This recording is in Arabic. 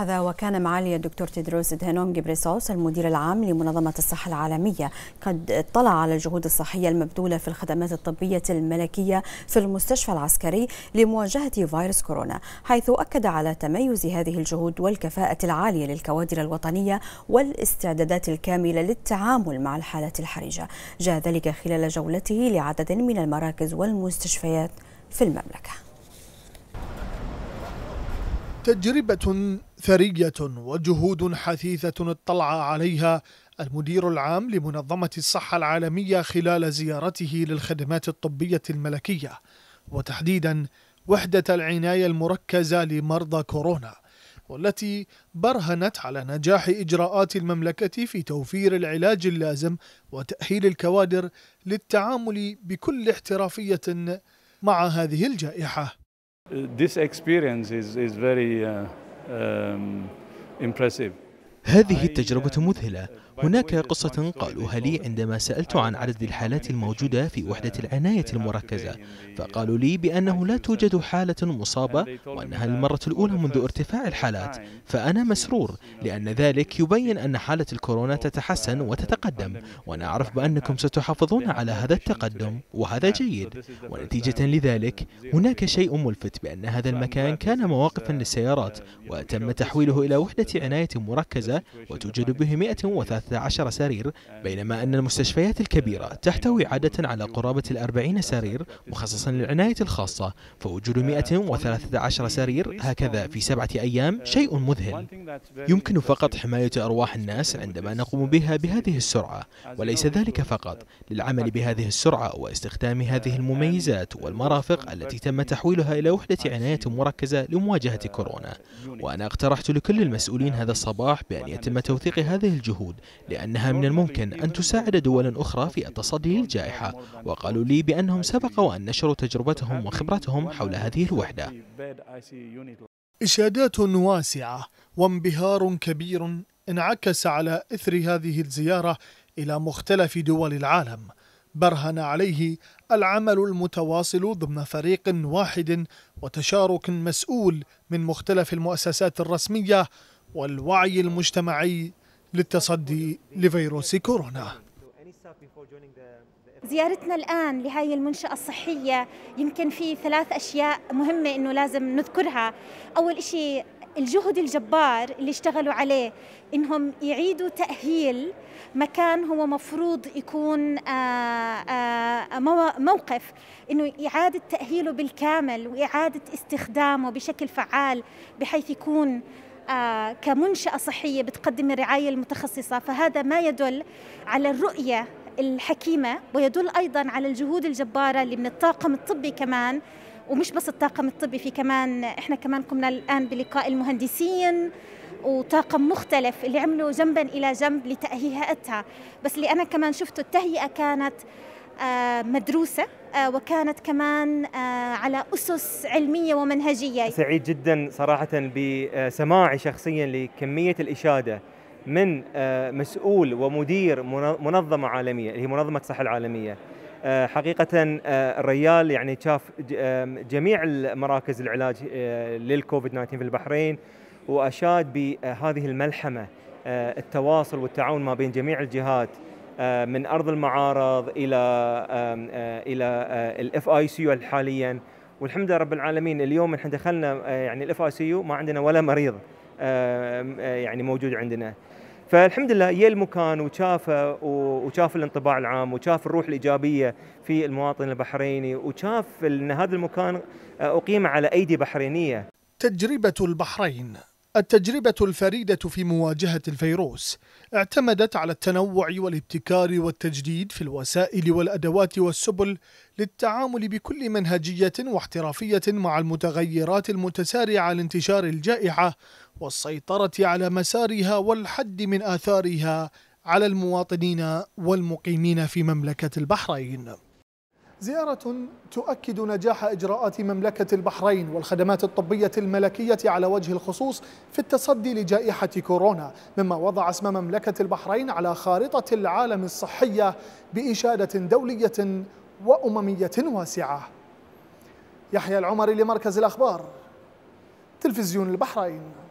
هذا وكان معالي الدكتور تيدروس دهنون جبريسوس المدير العام لمنظمة الصحة العالمية قد اطلع على الجهود الصحية المبذولة في الخدمات الطبية الملكية في المستشفى العسكري لمواجهة فيروس كورونا حيث أكد على تميز هذه الجهود والكفاءة العالية للكوادر الوطنية والاستعدادات الكاملة للتعامل مع الحالات الحرجة جاء ذلك خلال جولته لعدد من المراكز والمستشفيات في المملكه تجربة ثرية وجهود حثيثة اطلع عليها المدير العام لمنظمة الصحة العالمية خلال زيارته للخدمات الطبية الملكية وتحديدا وحدة العناية المركزة لمرضى كورونا والتي برهنت على نجاح إجراءات المملكة في توفير العلاج اللازم وتأهيل الكوادر للتعامل بكل احترافية مع هذه الجائحة Uh, this experience is, is very uh, um, impressive. هذه التجربة مذهلة هناك قصة قالوها لي عندما سألت عن عدد الحالات الموجودة في وحدة العناية المركزة فقالوا لي بأنه لا توجد حالة مصابة وأنها المرة الأولى منذ ارتفاع الحالات فأنا مسرور لأن ذلك يبين أن حالة الكورونا تتحسن وتتقدم وأنا أعرف بأنكم ستحافظون على هذا التقدم وهذا جيد ونتيجة لذلك هناك شيء ملفت بأن هذا المكان كان مواقفا للسيارات وتم تحويله إلى وحدة عناية مركزة وتوجد به 113 سرير بينما أن المستشفيات الكبيرة تحتوي عادة على قرابة الأربعين سرير مخصصا للعناية الخاصة فوجود 113 سرير هكذا في سبعة أيام شيء مذهل يمكن فقط حماية أرواح الناس عندما نقوم بها بهذه السرعة وليس ذلك فقط للعمل بهذه السرعة واستخدام هذه المميزات والمرافق التي تم تحويلها إلى وحدة عناية مركزة لمواجهة كورونا وأنا اقترحت لكل المسؤولين هذا الصباح بأن أن يتم توثيق هذه الجهود لأنها من الممكن أن تساعد دولا أخرى في التصدي للجائحة وقالوا لي بأنهم سبق وأن نشروا تجربتهم وخبرتهم حول هذه الوحدة إشادات واسعة وانبهار كبير انعكس على إثر هذه الزيارة إلى مختلف دول العالم برهن عليه العمل المتواصل ضمن فريق واحد وتشارك مسؤول من مختلف المؤسسات الرسمية والوعي المجتمعي للتصدي لفيروس كورونا زيارتنا الآن لهذه المنشأة الصحية يمكن في ثلاث أشياء مهمة أنه لازم نذكرها أول شيء الجهد الجبار اللي اشتغلوا عليه انهم يعيدوا تاهيل مكان هو مفروض يكون آه، آه، موقف انه اعاده تاهيله بالكامل واعاده استخدامه بشكل فعال بحيث يكون آه، كمنشأة صحية بتقدم الرعاية المتخصصة فهذا ما يدل على الرؤية الحكيمة ويدل أيضا على الجهود الجبارة اللي من الطاقم الطبي كمان ومش بس الطاقم الطبي في كمان احنا كمان قمنا الآن بلقاء المهندسين وطاقم مختلف اللي عملوا جنبا إلى جنب لتهيئتها بس اللي أنا كمان شفته التهيئة كانت آه، مدروسة آه، وكانت كمان آه، على أسس علمية ومنهجية سعيد جدا صراحة بسماعي شخصيا لكمية الإشادة من مسؤول ومدير منظمة عالمية اللي هي منظمة الصحة العالمية حقيقة الريال يعني شاف جميع المراكز العلاج للكوفيد 19 في البحرين وأشاد بهذه الملحمة التواصل والتعاون ما بين جميع الجهات آه، من ارض المعارض الى آه، الى الاف اي سي يو حاليا والحمد لله رب العالمين اليوم احنا دخلنا آه، يعني الاف اي سي يو ما عندنا ولا مريض يعني موجود عندنا فالحمد لله يا المكان وشافه وشاف الانطباع العام وشاف الروح الايجابيه في المواطن البحريني وشاف ان هذا المكان اقيم على ايدي بحرينيه تجربه البحرين التجربة الفريدة في مواجهة الفيروس اعتمدت على التنوع والابتكار والتجديد في الوسائل والأدوات والسبل للتعامل بكل منهجية واحترافية مع المتغيرات المتسارعة لانتشار الجائحة والسيطرة على مسارها والحد من آثارها على المواطنين والمقيمين في مملكة البحرين زيارة تؤكد نجاح إجراءات مملكة البحرين والخدمات الطبية الملكية على وجه الخصوص في التصدي لجائحة كورونا مما وضع اسم مملكة البحرين على خارطة العالم الصحية بإشادة دولية وأممية واسعة يحيى العمري لمركز الأخبار تلفزيون البحرين